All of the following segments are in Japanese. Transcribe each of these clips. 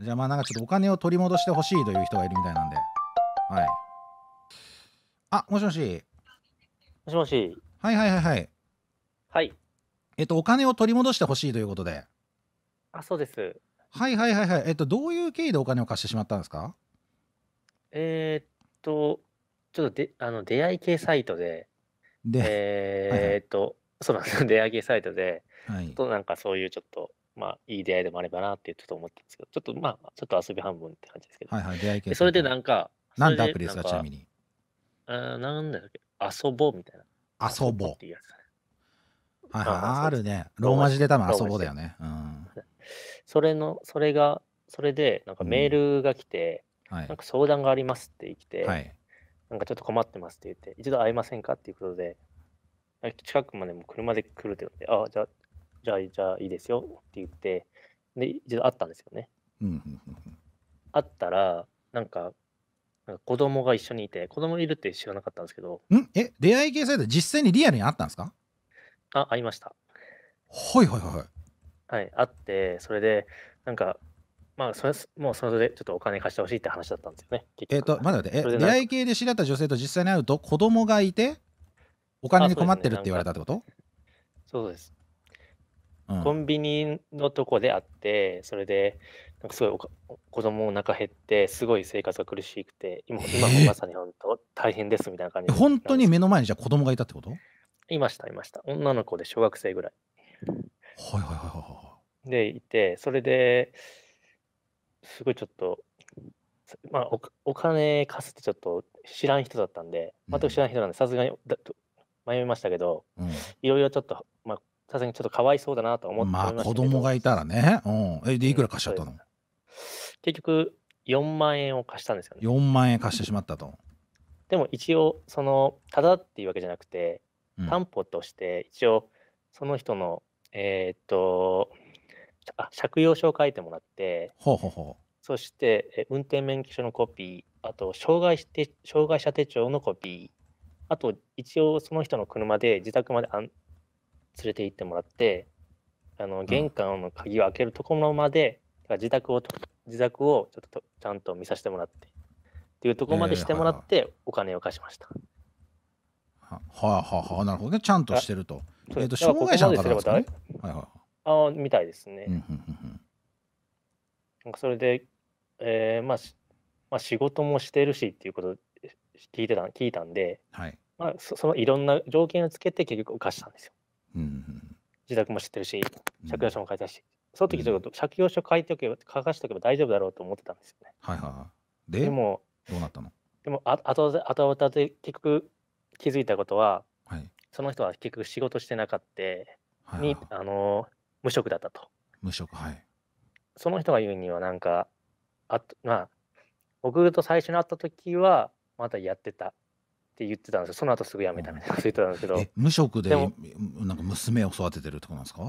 じゃあまあなんかちょっとお金を取り戻してほしいという人がいるみたいなんで。はい。あ、もしもし。もしもし。はいはいはいはい。はい。えっと、お金を取り戻してほしいということで。あ、そうです。はいはいはいはい。えっと、どういう経緯でお金を貸してしまったんですかえー、っと、ちょっとで、あの、出会い系サイトで。で、えー、っと、はいはい、そうなんです出会い系サイトで、はい、となんかそういうちょっとまあ、いい出会いでもあればなって、ちょっと思ったんですけど、ちょっとまあ、ちょっと遊び半分って感じですけど。はいはい、出会い系。それでなんか、なんアプリですか、ちなみに。あなんだっけ、遊ぼうみたいな。遊ぼう。っていうやつはいはい、あるね。ローマ字で多分遊ぼうだよね。うん。それの、それが、それで、なんかメールが来て、うん、はい、なんか相談がありますって言って、はい、なんかちょっと困ってますって言って、一度会えませんかっていうことで、近くまでも車で来るって言って、ああ、じゃあじゃあ、じゃあいいですよって言って、で、一度会ったんですよね。会ったら、なんか、なんか子供が一緒にいて、子供いるって知らなかったんですけど。んえ、出会い系サイト、実際にリアルに会ったんですかあ、会いました。はいはいはい。はい、会って、それで、なんか、まあそれもうそれでちょっとお金貸してほしいって話だったんですよね。えっ、と、まだ待って、え出会い系で知り合った女性と実際に会うと子供がいて、お金に困ってるって言われたってことそうです、うん、コンビニのとこであってそれでなんかすごい子供お腹減ってすごい生活が苦しくて今今もまさに本当大変ですみたいな感じな、本当に目の前にじゃあ子供がいたってこといましたいました女の子で小学生ぐらいはいはいはいはいでいてそれですごいちょっとまあお、お金貸すってちょっと知らん人だったんで、全く知らん人なんで、さすがに迷いましたけど、いろいろちょっと、まあ、さすがにちょっとかわいそうだなと思ってままあ子供がいたらね。うん。え、で、いくら貸しちゃったの、うん、結局、4万円を貸したんですよね。?4 万円貸してしまったと。でも一応、その、ただっていうわけじゃなくて、担保として、一応、その人の、えーっと、あ、借用書を書いてもらって、ほうほうほそして、え運転免許証のコピー、あと障害して、障害者手帳のコピー、あと、一応その人の車で自宅まであん連れて行ってもらってあの玄関の鍵を開けるところまで、うん、自宅を自宅をちょっととちゃんと見させてもらってっていうところまでしてもらって、お金を貸しました。はあ、はははあ、なるほどね。ちゃんとしてると。えっ、ー、と、障害者の方ですか、ね、はいはい。あみたいですね。うんうんうん、なんかそれで、えーまあ、まあ仕事もしてるしっていうこと聞いてた聞いたんで、はいまあ、そのいろんな条件をつけて結局貸したんですよ。うん、自宅も知ってるし、借用書も書いたし、その時ちょっと借用書書いておけば、書かしておけば大丈夫だろうと思ってたんですよね。はいはい。で、でも、どうなったのでも、あ後々後々で結局気づいたことは、はい、その人は結局仕事してなかった、はいはい、に、あの無職だったと。無職、はい。その人が言うには、なんか、あまあ、僕と最初に会った時は、まだやってたって言ってたんですよその後すぐ辞めたみたいなこと言ってたんですけど、無職ででなんか娘を育ててるとこなんですか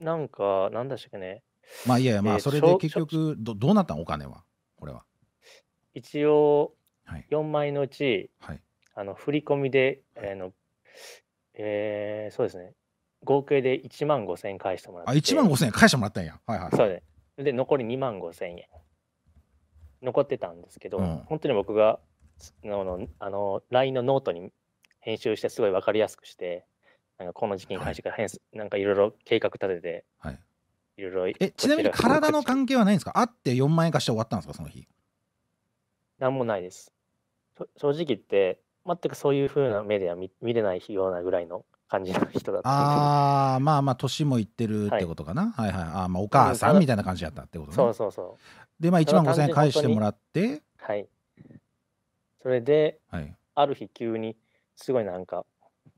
なんかなんだしたっけねまあいやいやまあそれで結局どどうなったんお金はこれは一応4枚のうち、はい、あの振り込みで、えーのえー、そうですね合計で1万5千円返してもらってあ1万5千円返してもらったんやはいはいそうでで残り2万5千円残ってたんですけど、うん、本当に僕がのあの LINE のノートに編集してすごい分かりやすくして、なんかこの時期に関してから変、はい、なんかいろいろ計画立てて、はい、いろいろえちなみに体の関係はないんですかあって4万円貸して終わったんですか、その日。何もないです。正直言って、全くそういうふうなディア見見れないようなぐらいの感じの人だったああまあまあ年もいってるってことかな、はい、はいはいあまあお母さんみたいな感じだったってことねそうそうそうでまあ1万5000円返してもらってはいそれで、はい、ある日急にすごいなんか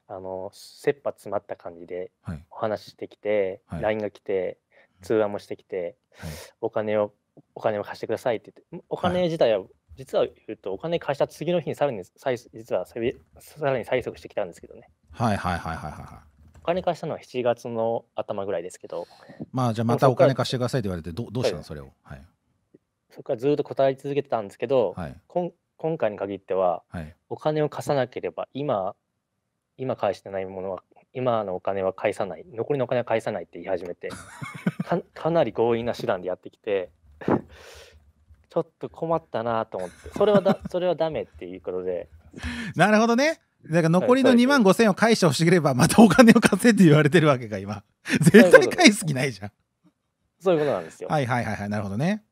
あの切羽詰まった感じでお話してきて、はい、LINE が来て通話もしてきて、はい、お金をお金を貸してくださいって言ってお金自体は、実は言うとお金貸した次の日にさらに実はさらに催促してきたんですけどねはいはいはいはいはいお金貸したのは7月の頭ぐらいですけど。まあじゃあまたお金貸してくださいって言われてどどうしたのそれを。はい、そこからずっと答え続けてたんですけど、はい、こん今回に限っては、はい、お金を貸さなければ今今返してないものは今のお金は返さない残りのお金は返さないって言い始めて かなり強引な手段でやってきて ちょっと困ったなと思ってそれはだ それはダメっていうことでなるほどねだから残りの2万5千を返してほしければまたお金を貸せって言われてるわけか今絶対返す気ないじゃんそういうことなんですよはいはいはいはいなるほどね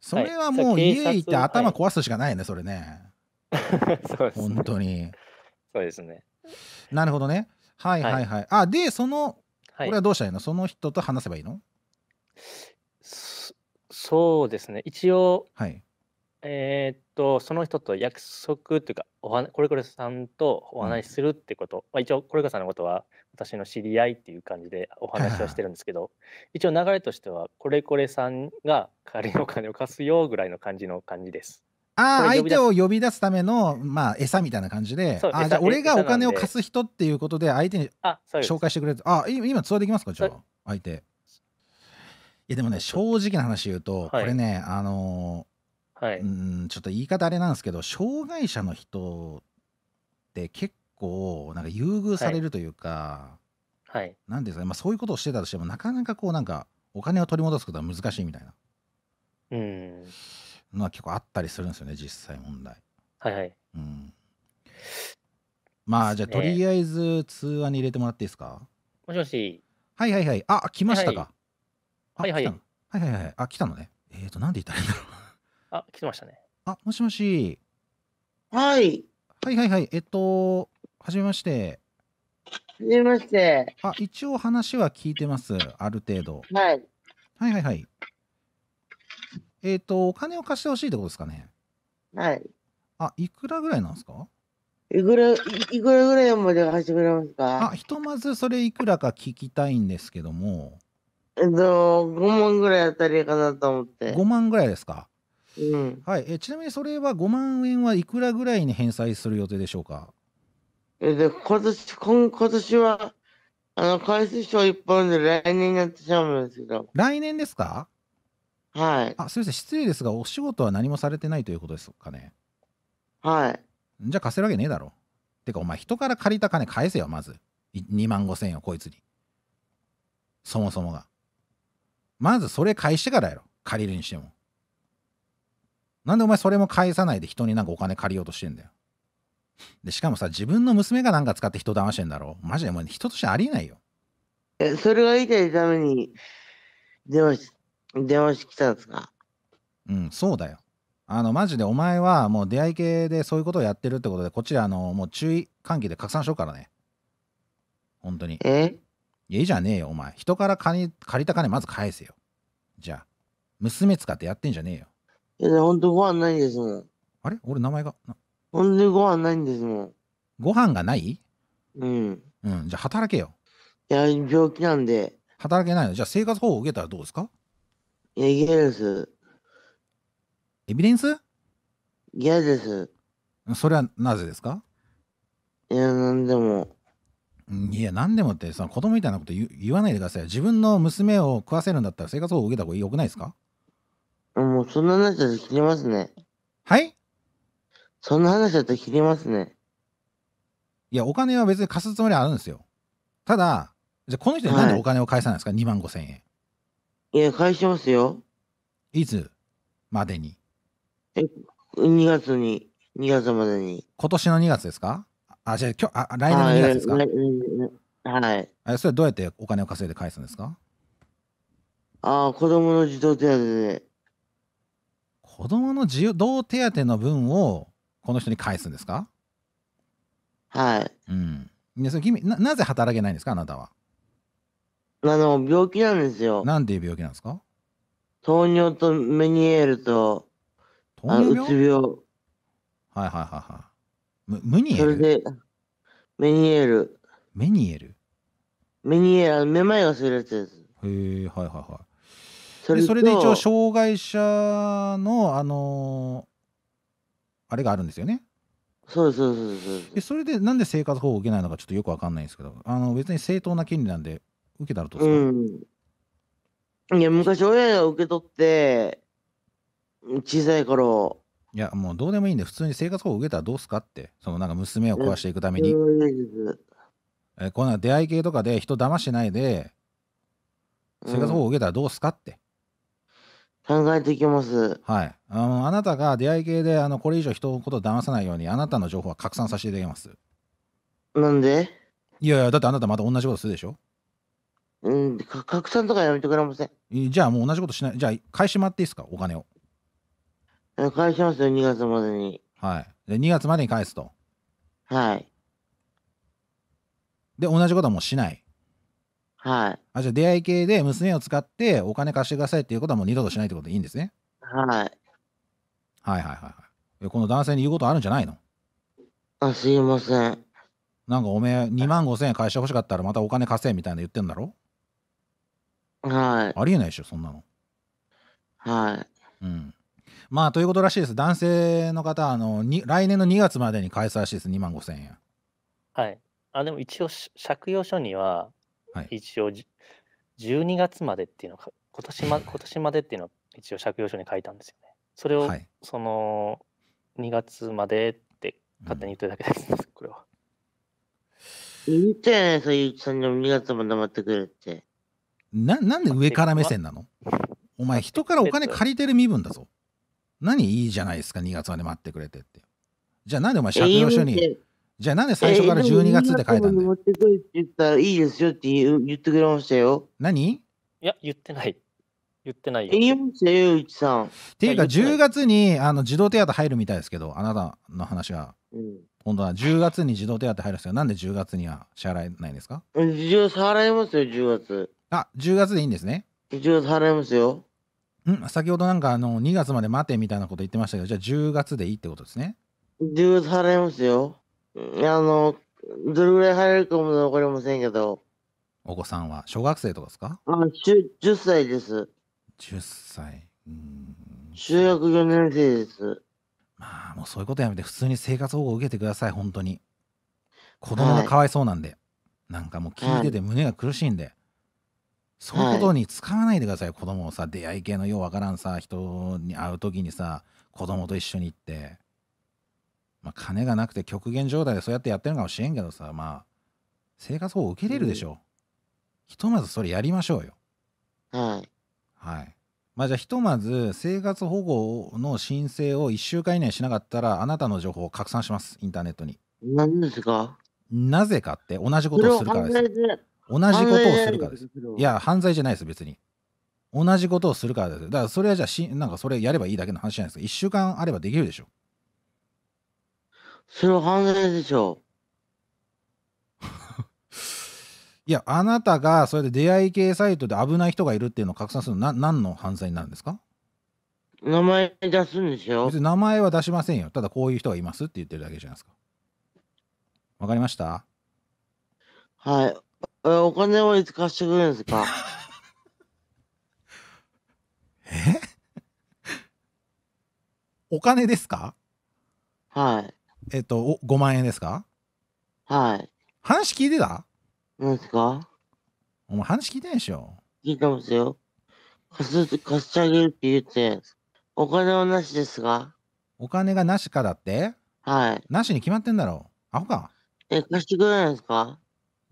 それはもう家行って頭壊すしかないね、それね。そうですね本当に。そうですね。なるほどね。はいはいはい。はい、あで、その、これはどうしたらいいの、その人と話せばいいのそそうですね。一応、はい、えー、っとその人と約束というかおはこれこれさんとお話しするってこと、まあ、一応これこれさんのことは私の知り合いっていう感じでお話をしてるんですけど 一応流れとしてはこれこれさんが仮のお金を貸すよぐらいの感じの感じです。ああ相手を呼び出すための、まあ、餌みたいな感じであじゃあ俺がお金を貸す人っていうことで相手に紹介してくれるあ今通話できますかじゃあ相手いやでもね正直な話言うと、これねあのはい、うんちょっと言い方あれなんですけど障害者の人って結構なんか優遇されるというか、はい、なんですかね、まあ、そういうことをしてたとしてもなかなかこうなんかお金を取り戻すことは難しいみたいなうんのは結構あったりするんですよね実際問題。はい、はい、うん、まあじゃあとりあえず通話に入れてもらっていいですか、もしもし。はいはいはい。あ、来ましたか。はいはい。はいはいはい。あ、来たのね。えっ、ー、と、なんで言ったらいいんだろう。あ、来てましたね。あ、もしもし。はい。はいはいはい。えっと、はじめまして。はじめまして。あ、一応話は聞いてます。ある程度。はい。はいはいはい。えっ、と、お金を貸してほしいってことですかね。はい。あ、いくらぐらいなんですかいくら、いくらぐらいまで始めますかあ、ひとまずそれいくらか聞きたいんですけども。えっと、5万ぐらいあたりかなと思って。5万ぐらいですかはい、えちなみにそれは5万円はいくらぐらいに返済する予定でしょうかえで今年今今年はあの返す賞一本で来年になってしまうんですけど来年ですかはいあすみません失礼ですがお仕事は何もされてないということですかねはいじゃあ貸せるわけねえだろてかお前人から借りた金返せよまず2万5千円をこいつにそもそもがまずそれ返してからやろ借りるにしてもなんでお前それも返さないで人になんかお金借りようとしてんだよ。で、しかもさ、自分の娘がなんか使って人騙してんだろ。マジでお前人としてありえないよ。え、それが言いたいために電話し、電話してきたんですかうん、そうだよ。あの、マジでお前はもう出会い系でそういうことをやってるってことで、こっちであの、もう注意喚起で拡散しようからね。本当に。えいや、いいじゃねえよ、お前。人から借り借りた金まず返せよ。じゃあ、娘使ってやってんじゃねえよ。いや、ほんとご飯ないんですもん。あれ俺名前が。ほんとご飯ないんですもん。ご飯がないうん。うん、じゃあ働けよ。いや、病気なんで。働けないのじゃあ生活保護受けたらどうですかいや、嫌です。エビデンス嫌です。それはなぜですかいや、なんでも。いや、なんでもって、その子供みたいなこと言わないでください。自分の娘を食わせるんだったら生活保護受けた方がよくないですかそんな話だと切りますね。はいそんな話だと切りますね。いや、お金は別に貸すつもりはあるんですよ。ただ、じゃあこの人になんでお金を返さないんですか、2万5千円。いや、返しますよ。いつまでにえ、2月に、2月までに。今年の2月ですかあ、じゃあ、きょあ来年の2月ですかはいそれどうやってお金を稼いで返すんですかああ、子供の児童手当で子供の自児童手当の分をこの人に返すんですかはい。うん。でそ君ななぜ働けないんですかあなたは。あの、病気なんですよ。なんていう病気なんですか糖尿とメニエールと、糖尿病うつ病。はいはいはいはい。むムニエルそれで、メニエール。メニエールメニエール、めまいがするやつです。へえ、はいはいはいでそれで一応障害者のあのー、あれがあるんですよねそうですそうですそうそれでなんで生活保護を受けないのかちょっとよくわかんないんですけどあの別に正当な権利なんで受けたらどうですか、うん、いや昔親が受け取って小さい頃いやもうどうでもいいんで普通に生活保護受けたらどうすかってそのなんか娘を壊していくために、うん、えこんな出会い系とかで人騙しないで生活保護受けたらどうすかって、考えていきます。はい。あのあなたが出会い系であのこれ以上人のことを騙さないようにあなたの情報は拡散させていただきます。なんでいやいや、だってあなたまた同じことするでしょうん、拡散とかやめてくれません。じゃあもう同じことしない。じゃあ返しまっていいですか、お金を。返しますよ、2月までに。はい。で、2月までに返すと。はい。で、同じことはもうしない。はい。あ、じゃあ出会い系で娘を使ってお金貸してくださいっていうことはもう二度としないってことでいいんですね。はい。はいはいはいはい。この男性に言うことあるんじゃないのあ、すいません。なんかおめえ2万5千円返してほしかったらまたお金貸せみたいな言ってんだろはい。ありえないでしょ、そんなの。はい。うん。まあ、ということらしいです。男性の方、あの、に来年の2月までに返すらしいです、2万5千円。はい。あ、でも一応、借用書には、はい、一応12月までっていうのか今年ま 今年までっていうのを一応借用書に書いたんですよね。それを、はい、その2月までって勝手に言ってるだけです、うん、これは。言ったゃないそういうさんの2月まで待ってくれって。ななんで上から目線なのお前人からお金借りてる身分だぞ。何いいじゃないですか2月まで待ってくれてって。じゃあなんでお前借用書にじゃあなんで最初から12月って書いたんだ持ってこいって言ったらいいですよって言ってくれましたよ。何いや、言ってない。言ってないよ。言いましたよ、うちさん。っていうか、10月にあの児童手当入るみたいですけど、あなたの話は。うん、本当は10月に児童手当入るんですよ。なんで10月には支払えないんですか ?10 月払いますよ、10月。あ、10月でいいんですね。10月払いますよ。ん先ほどなんかあの2月まで待てみたいなこと言ってましたけど、じゃあ10月でいいってことですね。10月払いますよ。あの、どれぐらい入れるかも分かりませんけど。お子さんは小学生とかですかあ 10, 10歳です。10歳。うん中学4年生です。まあ、もうそういうことやめて、普通に生活保護を受けてください、本当に。子供がかわいそうなんで、はい、なんかもう聞いてて胸が苦しいんで、はい、そういうことに使わないでください、子供をさ、出会い系のようわからんさ、人に会う時にさ、子供と一緒に行って、まあ、金がなくて極限状態でそうやってやってるかもしれんけどさまあ生活保護受けれるでしょ、うん、ひとまずそれやりましょうよはいはいまあじゃあひとまず生活保護の申請を1週間以内しなかったらあなたの情報を拡散しますインターネットに何ですかなぜかって同じことをするからです同じことをするからですいや犯罪じゃないです別に同じことをするからですだからそれはじゃあしなんかそれやればいいだけの話じゃないですか1週間あればできるでしょそれは犯罪でしょ。いや、あなたがそれで出会い系サイトで危ない人がいるっていうのを拡散するのな何の犯罪になるんですか名前出すんですよ。別に名前は出しませんよ。ただこういう人がいますって言ってるだけじゃないですか。わかりましたはい。えお金はいつ貸してくれるんですか え お金ですかはい。えっと5万円ですかはい話聞いてた何すかお前話聞いてないでしょ聞いてますよ貸す貸してあげるって言ってお金はなしですがお金がなしかだってはいなしに決まってんだろアホかえ貸してくれないですか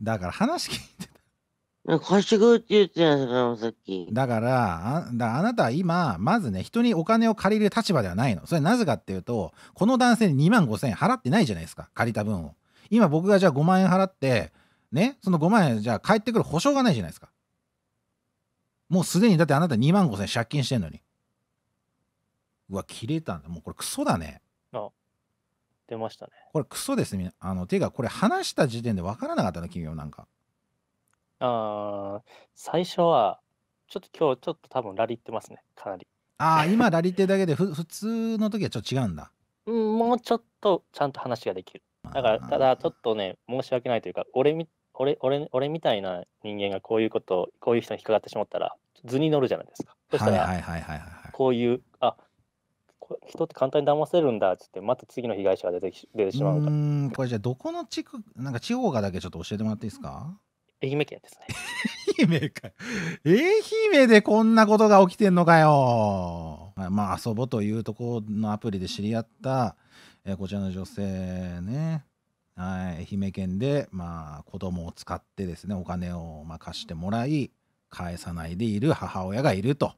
だから話聞いて貸してくれって言ってたじさっき。だからあだあなたは今まずね人にお金を借りる立場ではないのそれなぜかっていうとこの男性に2万5千円払ってないじゃないですか借りた分を今僕がじゃあ5万円払ってねその5万円じゃあ返ってくる保証がないじゃないですかもうすでにだってあなた2万5千円借金してんのにうわ切れたんだもうこれクソだねあ出ましたねこれクソですみあのていうかこれ話した時点で分からなかったの君はなんかああ、最初は、ちょっと今日ちょっと多分ラリってますね、かなり。ああ、今ラリってだけでふ普通の時はちょっと違うんだ。うん、もうちょっとちゃんと話ができる。だから、ただちょっとね、申し訳ないというか、俺み俺俺俺みたいな人間がこういうことを、こういう人に引っかかってしまったら、図に乗るじゃないですか。そしたはいはいら、はいはいはい。こういう、あこ人って簡単に騙せるんだっつって、また次の被害者が出てき出てしまうから。ん、これじゃあどこの地区、なんか地方がだけちょっと教えてもらっていいですか愛媛県ですね。愛媛か。愛媛でこんなことが起きてんのかよ。まあ、遊ぼというところのアプリで知り合った、えー、こちらの女性ね。はい、愛媛県で、まあ、子供を使ってですね、お金を、まあ、貸してもらい、返さないでいる母親がいると。